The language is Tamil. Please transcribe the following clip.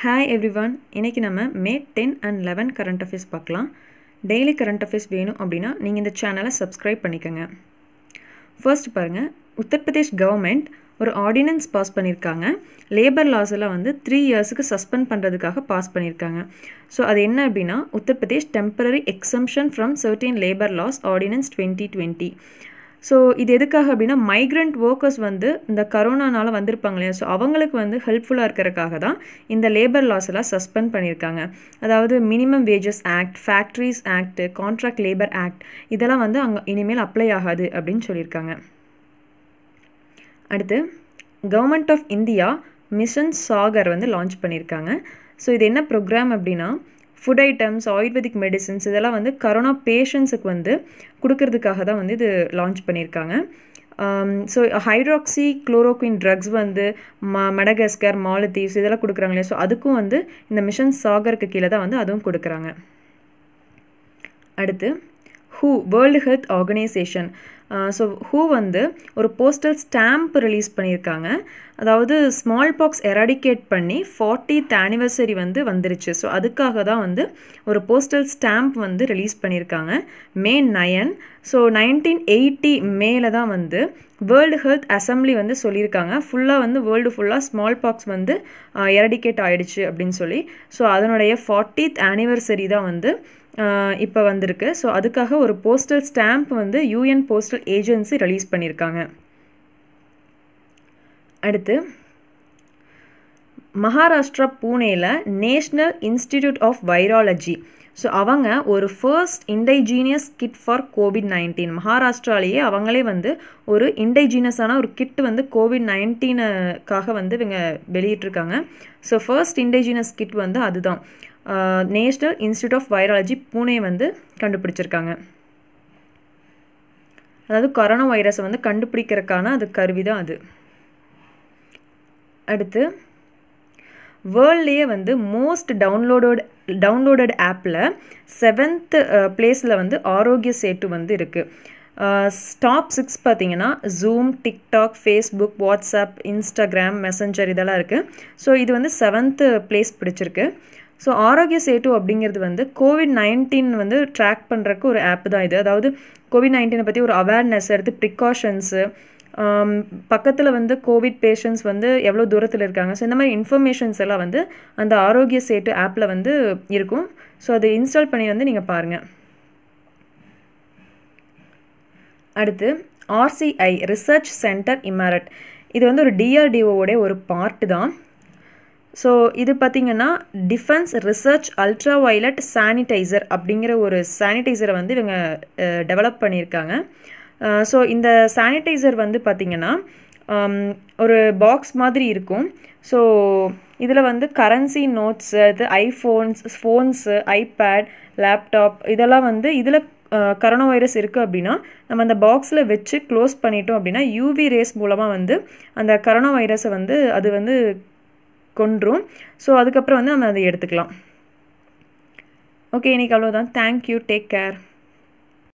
ஹாய் எவ்ரி ஒன் இன்றைக்கி நம்ம மே ten and eleven current affairs பார்க்கலாம் டெய்லி கரண்ட் அஃபேர்ஸ் வேணும் அப்படின்னா நீங்கள் இந்த சேனலை சப்ஸ்கிரைப் பண்ணிக்கோங்க ஃபர்ஸ்ட் பாருங்கள் உத்தரப்பிரதேஷ் கவர்மெண்ட் ஒரு ஆர்டினன்ஸ் பாஸ் பண்ணியிருக்காங்க லேபர் லாஸ் எல்லாம் வந்து த்ரீ இயர்ஸுக்கு சஸ்பெண்ட் பண்ணுறதுக்காக பாஸ் பண்ணியிருக்காங்க ஸோ அது என்ன அப்படின்னா Uttar Pradesh temporary exemption from சர்டின் labour loss ordinance twenty twenty so இது எதுக்காக அப்படின்னா மைக்ரண்ட் ஒர்க்கர்ஸ் வந்து இந்த கரோனானால் வந்திருப்பாங்க இல்லையா ஸோ அவங்களுக்கு வந்து ஹெல்ப்ஃபுல்லாக இருக்கிறக்காக தான் இந்த லேபர் லாஸ் எல்லாம் சஸ்பெண்ட் பண்ணியிருக்காங்க அதாவது minimum wages act factories act contract labour act இதெல்லாம் வந்து அங்கே இனிமேல் அப்ளை ஆகாது அப்படின்னு சொல்லியிருக்காங்க அடுத்து government of India mission Sagar வந்து லான்ச் பண்ணியிருக்காங்க ஸோ இது என்ன ப்ரோக்ராம் அப்படின்னா ஃபுட் ஐட்டம்ஸ் ஆயுர்வேதிக் மெடிசன்ஸ் இதெல்லாம் வந்து கரோனா பேஷண்ட்ஸுக்கு வந்து கொடுக்கறதுக்காக தான் வந்து இது லான்ச் பண்ணியிருக்காங்க ஸோ ஹைட்ராக்சி குளோரோக்வின் ட்ரக்ஸ் வந்து ம மடகஸ்கர் மாலத்தீவ்ஸ் இதெல்லாம் கொடுக்குறாங்க இல்லையா ஸோ அதுக்கும் வந்து இந்த மிஷன் சாகருக்கு கீழே தான் வந்து அதுவும் கொடுக்குறாங்க அடுத்து who world health organisation so who வந்து ஒரு போஸ்டல் ஸ்டாம்ப் ரிலீஸ் பண்ணியிருக்காங்க அதாவது ஸ்மால் பாக்ஸ் எராடிகேட் பண்ணி ஃபார்ட்டித் ஆனிவர்சரி வந்து வந்துருச்சு ஸோ அதுக்காக தான் வந்து ஒரு போஸ்டல் ஸ்டாம்ப் வந்து ரிலீஸ் பண்ணியிருக்காங்க May nine so nineteen eighty மேலே தான் வந்து வேர்ல்டு ஹெல்த் அசம்பிளி வந்து சொல்லியிருக்காங்க ஃபுல்லாக வந்து வேர்ல்டு ஃபுல்லாக ஸ்மால் பாக்ஸ் வந்து எரடிகேட் ஆகிடுச்சு அப்படின்னு சொல்லி ஸோ அதனுடைய ஃபார்ட்டித் ஆனிவர்சரி தான் வந்து இப்போ வந்திருக்கு ஸோ அதுக்காக ஒரு போஸ்டல் ஸ்டாம்ப் வந்து UN postal postal agency release பண்ணியிருக்காங்க அடுத்து மகாராஷ்டிரா பூனேயில் National Institute of Virology so அவங்க ஒரு first indigenous kit for COVID nineteen மகாராஷ்டிராலேயே அவங்களே வந்து ஒரு இண்டைஜீனியஸான ஒரு கிட் வந்து கோவிட் நைன்டீனுக்காக வந்து இவங்க வெளியிட்டிருக்காங்க ஸோ ஃபர்ஸ்ட் இண்டைஜீனியஸ் கிட் வந்து அதுதான் National Institute of Virology Pune வந்து கண்டுபிடிச்சிருக்காங்க அதாவது கொரோனா வைரஸை வந்து கண்டுபிடிக்கிறதுக்கான அது கருவி தான் அது அடுத்து வேர்ல்ட்லேயே வந்து மோஸ்ட் டவுன்லோடட் டவுன்லோடட் ஆப்பில் செவன்த் பிளேஸில் வந்து ஆரோக்கிய சேட்டு வந்து இருக்குது ஸ்டாப் சிக்ஸ் பார்த்தீங்கன்னா Zoom TikTok Facebook WhatsApp Instagram Messenger இதெல்லாம் இருக்குது ஸோ இது வந்து செவன்த்து பிளேஸ் பிடிச்சிருக்கு ஸோ ஆரோக்கிய சேட்டு அப்படிங்கிறது வந்து கோவிட் நைன்டீன் வந்து ட்ராக் பண்ணுறக்கு ஒரு ஆப் தான் இது அதாவது கோவிட் நைன்டீனை பற்றி ஒரு அவேர்னஸ் எடுத்து ப்ரிகாஷன்ஸு பக்கத்தில் வந்து கோவிட் பேஷண்ட்ஸ் வந்து எவ்வளோ தூரத்தில் இருக்காங்க ஸோ இந்த மாதிரி இன்ஃபர்மேஷன்ஸ் எல்லாம் வந்து அந்த ஆரோக்கிய சேட்டு ஆப்பில் வந்து இருக்கும் ஸோ அதை இன்ஸ்டால் பண்ணி வந்து நீங்கள் பாருங்கள் அடுத்து ஆர்சிஐ ரிசர்ச் சென்டர் இமாரட் இது வந்து ஒரு டிஆர்டிஓவோடைய ஒரு பார்ட்டு தான் ஸோ இது பார்த்திங்கன்னா defence research ultra violet sanitiser அப்படிங்கிற ஒரு சானிடைசரை வந்து இவங்க டெவலப் பண்ணியிருக்காங்க ஸோ இந்த சானிடைசர் வந்து பார்த்திங்கன்னா ஒரு பாக்ஸ் மாதிரி இருக்கும் ஸோ இதில் வந்து கரன்சி நோட்ஸ் அது ஐஃபோன்ஸ் ஃபோன்ஸு ஐபேட் லேப்டாப் இதெல்லாம் வந்து இதில் கரோனா வைரஸ் இருக்குது அப்படின்னா நம்ம அந்த பாக்ஸில் வச்சு க்ளோஸ் பண்ணிட்டோம் அப்படின்னா யூவி ரேஸ் மூலமாக வந்து அந்த கரோனா வைரஸை வந்து அது வந்து கொன்றும் ஸோ அதுக்கப்புறம் வந்து நம்ம அதை எடுத்துக்கலாம் ஓகே இன்றைக்கி அவ்வளோதான் தேங்க்யூ டேக் கேர்